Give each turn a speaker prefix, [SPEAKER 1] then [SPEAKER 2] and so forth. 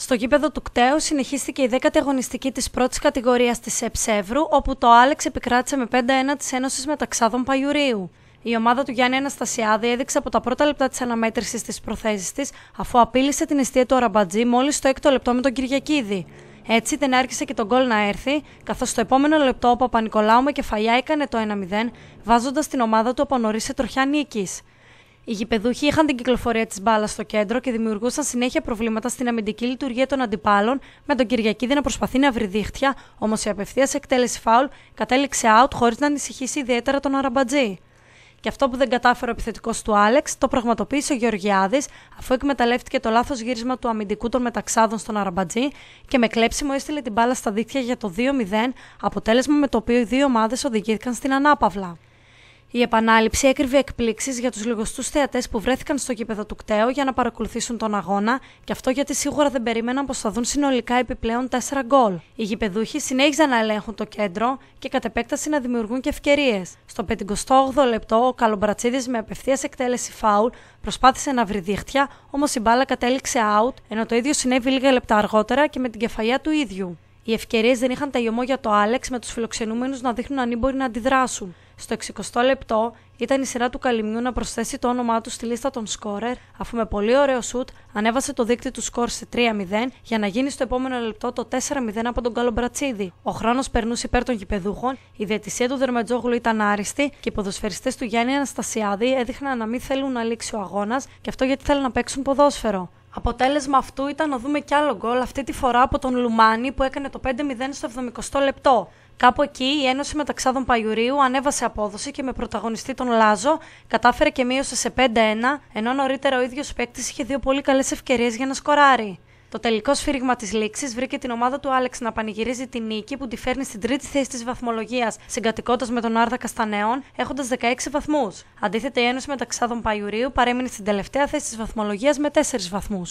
[SPEAKER 1] Στο γήπεδο του Κταίου συνεχίστηκε η 10η αγωνιστική της πρώτης κατηγορίας της ΕΨΕΒΡΟΥ, όπου το Άλεξ επικράτησε με 5-1 της Ένωσης Μεταξάδων Παγιουρίου. Η ομάδα του Γιάννη Αναστασιάδη έδειξε από τα πρώτα λεπτά της αναμέτρησης της προθέσεις της, αφού απείλησε την αιστεία του Αραμπατζή μόλις στο 6ο λεπτό με τον Κυριακίδη. Έτσι δεν άρχισε και τον γκολ να έρθει, καθώς στο επόμενο λεπτό ο Παπα-Νικολάου με κεφαλιά έκανε το 1-0, βάζοντας την ομάδα του από νωρίς σε τροχιά νίκης. Οι γηπεδούχοι είχαν την κυκλοφορία της μπάλας στο κέντρο και δημιουργούσαν συνέχεια προβλήματα στην αμυντική λειτουργία των αντιπάλων, με τον Κυριακίδη να προσπαθεί να βρει δίχτυα, όμως η απευθείας εκτέλεση φάουλ κατέληξε out χωρίς να ανησυχήσει ιδιαίτερα τον Αραμπατζή. Και αυτό που δεν κατάφερε ο επιθετικός του Άλεξ το πραγματοποίησε ο Γεωργιάδης, αφού εκμεταλλεύτηκε το λάθος γύρισμα του αμυντικού των μεταξάδων στον Αραμπατζή και με κλέψιμο έστειλε την μπάλα στα δίχτυα για το 2-0, αποτέλεσμα με το οποίο οι δύο ομάδες οδηγήθηκαν στην ανάπαυλα. Η επανάληψη έκρυβε εκπλήξεις για τους λιγοστούς θεατές που βρέθηκαν στο κήπεδο του κταίου για να παρακολουθήσουν τον αγώνα, και αυτό γιατί σίγουρα δεν περίμεναν πως θα δουν συνολικά επιπλέον 4 γκολ. Οι γηπεδούχοι συνέχιζαν να ελέγχουν το κέντρο και κατ' επέκταση να δημιουργούν και ευκαιρίες. Στο 58 λεπτό, ο Καλομπρατσίδης με απευθείας εκτέλεση φάουλ προσπάθησε να βρει δίχτυα, όμως η μπάλα κατέληξε out, ενώ το ίδιο συνέβη λίγα λεπτά αργότερα και με την κεφαλιά του ίδιου. Οι ευκαιρίες δεν είχαν τα για το Άλεξ με τους φιλοξενούμενους να δείχνουν ανήμποροι να αντιδράσουν. Στο 60 λεπτό ήταν η σειρά του καλυμίου να προσθέσει το όνομά του στη λίστα των σκόρερ, αφού με πολύ ωραίο σουτ ανέβασε το δίκτυο του σκόρ σε 3-0 για να γίνει στο επόμενο λεπτό το 4-0 από τον Καλομπρατσίδη. Ο χρόνος περνούσε υπέρ των γηπεδούχων, η διαιτησία του Δερμετζόγλου ήταν άριστη και οι ποδοσφαιριστές του Γιάννη Αναστασιάδη έδειχναν να μην θέλουν να λήξει ο αγώνας και αυτό γιατί θέλουν να παίξουν ποδόσφαιρο. Αποτέλεσμα αυτού ήταν να δούμε κι άλλο γκολ αυτή τη φορά από τον Λουμάνι που έκανε το 5-0 στο 70 λεπτό. Κάπου εκεί η Ένωση Μεταξάδων Παγιουρίου ανέβασε απόδοση και με πρωταγωνιστή τον Λάζο κατάφερε και μείωσε σε 5-1, ενώ νωρίτερα ο ίδιος παίκτης είχε δύο πολύ καλές ευκαιρίες για να σκοράρει. Το τελικό σφύριγμα της λήξης βρήκε την ομάδα του Άλεξ να πανηγυρίζει τη νίκη που τη φέρνει στην τρίτη θέση της βαθμολογίας, συγκατοικώντας με τον Άρδα Καστανέων, έχοντας 16 βαθμούς. Αντίθετα, η Ένωση Μεταξάδων Παγιουρίου παρέμεινε στην τελευταία θέση της βαθμολογίας με 4 βαθμού.